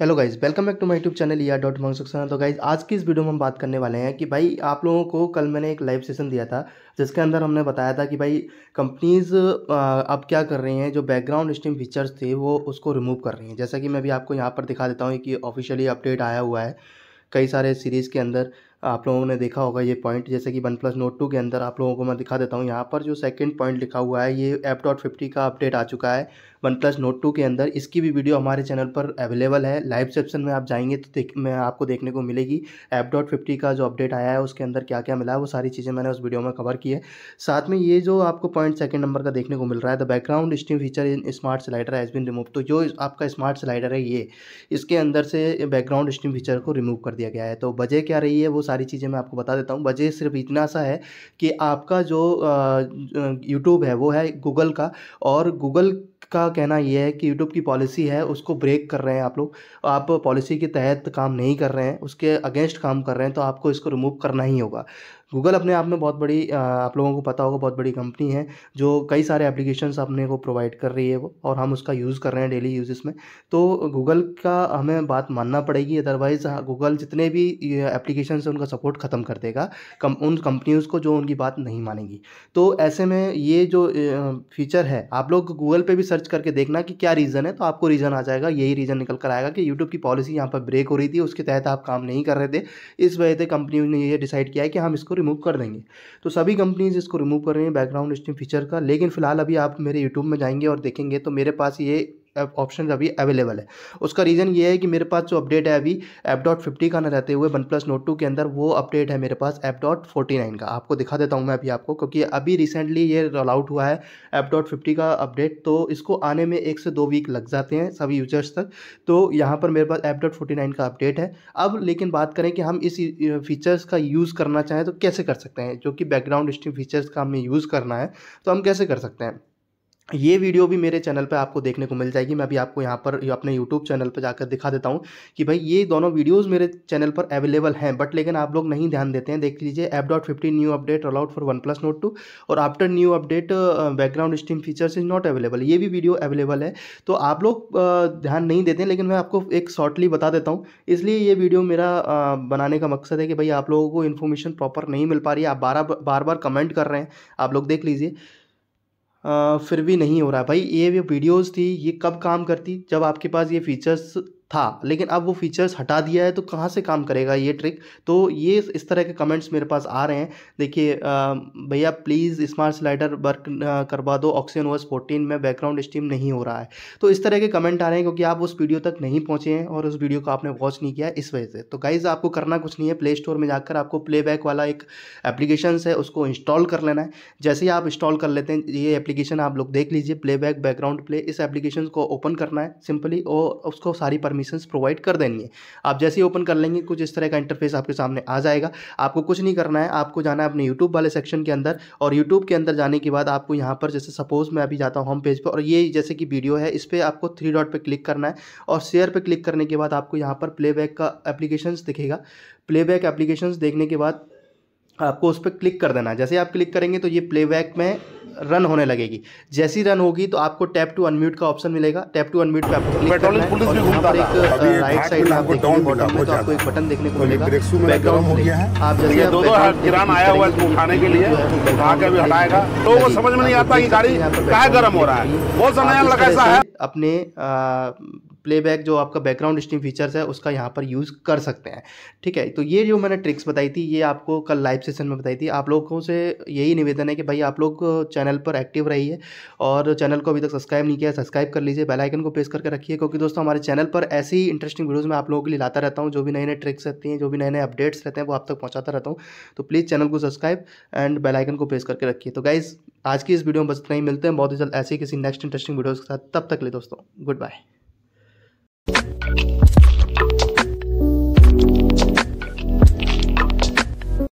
hello guys welcome back to my YouTube channel या dot Mohan Saxena तो guys आज की इस वीडियो में हम बात करने वाले हैं कि भाई आप लोगों को कल मैंने एक लाइव सेशन दिया था जिसके अंदर हमने बताया था कि भाई कंपनीज अब क्या कर रही हैं जो बैकग्राउंड स्टीम फीचर्स थे वो उसको रिमूव कर रही हैं जैसा कि मैं भी आपको यहाँ पर दिखा देता हूँ कि ऑफिशियली अपडेट आया हुआ है कई सारे सीरीज़ के अंदर आप लोगों ने देखा होगा ये पॉइंट जैसे कि वन प्लस नोट टू के अंदर आप लोगों को मैं दिखा देता हूँ यहाँ पर जो सेकंड पॉइंट लिखा हुआ है ये एप डॉट फिफ्टी का अपडेट आ चुका है वन प्लस नोट टू के अंदर इसकी भी वीडियो हमारे चैनल पर अवेलेबल है लाइव सेक्शन में आप जाएंगे तो देख मैं आपको देखने को मिलेगी एप डॉट फिफ्टी का जो अपडेट आया है उसके अंदर क्या क्या मिला है वो सारी चीज़ें मैंने उस वीडियो में कवर की है साथ में ये जो आपको पॉइंट सेकंड नंबर का देखने को मिल रहा है the background steam feature in smart slider as been remove तो जो आपका स्मार्ट स्लाइडर है ये इसके अंदर से बैकग्राउंड स्टीम फीचर को रिमूव कर दिया गया है तो वजह क्या रही है वो सारी चीज़ें मैं आपको बता देता हूँ वजह सिर्फ इतना सा है कि आपका जो यूट्यूब है वो है गूगल का और गूगल का कहना यह है कि यूट्यूब की पॉलिसी है उसको ब्रेक कर रहे हैं आप लोग आप पॉलिसी के तहत काम नहीं कर रहे हैं उसके अगेंस्ट काम कर रहे हैं तो आपको इसको रिमूव करना ही होगा गूगल अपने आप में बहुत बड़ी आप लोगों को पता होगा बहुत बड़ी कंपनी है जो कई सारे एप्लीकेशन अपने को प्रोवाइड कर रही है वो और हम उसका यूज़ कर रहे हैं डेली यूजेस में तो गूगल का हमें बात मानना पड़ेगी अदरवाइज़ हाँ, गूगल जितने भी एप्लीकेशन है उनका सपोर्ट ख़त्म कर देगा कम उन कंपनीज़ को जो उनकी बात नहीं मानेगी तो ऐसे में ये जो फीचर है आप लोग गूगल पर भी सर्च करके देखना कि क्या रीज़न है तो आपको रीज़न आ जाएगा यही रीज़न निकल कर आएगा कि यूट्यूब की पॉलिसी यहाँ पर ब्रेक हो रही थी उसके तहत आप काम नहीं कर रहे थे इस वजह से कंपनी ने ये डिसाइड किया है कि हम इसको रिमूव कर देंगे तो सभी कंपनीज इसको रिमूव कर रही हैं बैकग्राउंड स्ट्रीम फीचर का लेकिन फिलहाल अभी आप मेरे यूट्यूब में जाएंगे और देखेंगे तो मेरे पास ये ऑप्शन अभी अवेलेबल है उसका रीज़न ये है कि मेरे पास जो अपडेट है अभी एप डॉट फिफ्टी का ना रहते हुए वन प्लस नोट टू के अंदर वो अपडेट है मेरे पास एप डॉट फोर्टी नाइन का आपको दिखा देता हूँ मैं अभी आपको क्योंकि अभी रिसेंटली ये रोल आउट हुआ है एप डॉट फिफ्टी का अपडेट तो इसको आने में एक से दो वीक लग जाते हैं सभी यूजर्स तक तो यहाँ पर मेरे पास एप डॉट फोर्टी नाइन का अपडेट है अब लेकिन बात करें कि हम इस फीचर्स का यूज़ करना चाहें तो कैसे कर सकते हैं जो कि बैकग्राउंड स्ट्रीम फीचर्स का हमें यूज़ करना है तो हम कैसे कर सकते हैं ये वीडियो भी मेरे चैनल पे आपको देखने को मिल जाएगी मैं अभी आपको यहाँ पर अपने यूट्यूब चैनल पर जाकर दिखा देता हूँ कि भाई ये दोनों वीडियोस मेरे चैनल पर अवेलेबल हैं बट लेकिन आप लोग नहीं ध्यान देते हैं देख लीजिए app dot fifty new update allowed for OnePlus note two और after new update background stream features is not available ये भी वीडियो अवेलेबल है तो आप लोग ध्यान नहीं देते हैं लेकिन मैं आपको एक शॉर्टली बता देता हूँ इसलिए ये वीडियो मेरा बनाने का मकसद है कि भाई आप लोगों को इन्फॉर्मेशन प्रॉपर नहीं मिल पा रही है आप बार बार कमेंट कर रहे हैं आप लोग देख लीजिए फिर भी नहीं हो रहा भाई ये वीडियोस थी ये कब काम करती जब आपके पास ये फीचर्स हाँ लेकिन अब वो फीचर्स हटा दिया है तो कहाँ से काम करेगा ये ट्रिक तो ये इस तरह के कमेंट्स मेरे पास आ रहे हैं देखिए भैया प्लीज़ स्मार्ट स्लाइडर वर्क करवा दो ऑक्सीजन ओएस फोर्टीन में बैकग्राउंड स्टीम नहीं हो रहा है तो इस तरह के कमेंट आ रहे हैं क्योंकि आप उस वीडियो तक नहीं पहुँचे हैं और उस वीडियो को आपने वॉच नहीं किया इस वजह से तो गाइज़ आपको करना कुछ नहीं है प्ले स्टोर में जाकर आपको प्ले वाला एक एप्लीकेशन है उसको इंस्टॉल कर लेना है जैसे ही आप इंस्टॉल कर लेते हैं ये एप्लीकेशन आप लोग देख लीजिए प्ले बैकग्राउंड प्ले इस एप्लीकेशन को ओपन करना है सिंपली और उसको सारी परमिशन परमिशन प्रोवाइड कर देनी है आप जैसे ही ओपन कर लेंगे कुछ इस तरह का इंटरफेस आपके सामने आ जाएगा आपको कुछ नहीं करना है आपको जाना है अपने यूट्यूब वाले सेक्शन के अंदर और यूट्यूब के अंदर जाने के बाद आपको यहाँ पर जैसे सपोज मैं अभी जाता हूँ होम पेज पर और ये जैसे कि वीडियो है इस पर आपको थ्री डॉट पर क्लिक करना है और शेयर पर क्लिक करने के बाद आपको यहाँ पर प्ले का एप्लीकेशन दिखेगा प्ले बैक देखने के बाद आपको उस पर क्लिक कर देना है जैसे आप क्लिक करेंगे तो ये प्लेबैक में रन होने लगेगी जैसी रन होगी तो आपको टैप टू अनम्यूट का ऑप्शन मिलेगा टैप टू अनम्यूट पे आपको क्लिक करना है और यहाँ पर एक राइट साइड में आप देखेंगे बॉटम में तो आपको एक बटन देखने को तो मिलेगा बैकग्राउंड हो गया है आप जैसे दो दो किरान आया हुआ है उठाने के लिए वहाँ तो का तो भी हटाएगा तो वो समझ में नहीं आता कि गाड़ी कहाँ गर्म हो रहा है बहुत समय लगा ऐसा है अपने प्लेबैक जो आपका बैकग्राउंड स्ट्रीम फीचर्स है उसका यहाँ पर यूज़ कर सकते हैं ठीक है तो ये जो मैंने ट्रिक्स बताई थी ये आपको कल लाइव सेशन में बताई थी आप लोगों से यही निवेदन है कि भाई आप लोग चैनल पर एक्टिव रहिए और चैनल को अभी तक सब्सक्राइब नहीं किया सब्सक्राइब कर लीजिए बेलाइकन को प्रेस करके रखिए क्योंकि दोस्तों हमारे चैनल पर ऐसी ही इंटरेस्टिंग वीडियोज़ मैं आप लोगों के लिए लाता रहता हूँ जो भी नए नए ट्रिक्स रहती हैं जो भी नए नए अपडेट्स रहते हैं वो आप तक पहुँचाता रहता हूँ तो प्लीज़ चैनल को सब्सक्राइब एंड बेलाइकन को प्रेस करके रखिए तो गाइज़ आज की इस वीडियो में बस इतना ही मिलते हैं बहुत ही जल्द ऐसे किसी नेक्स्ट इंटरेस्टिंग वीडियोज़ के साथ तब तक ले दोस्तों गुड बाय you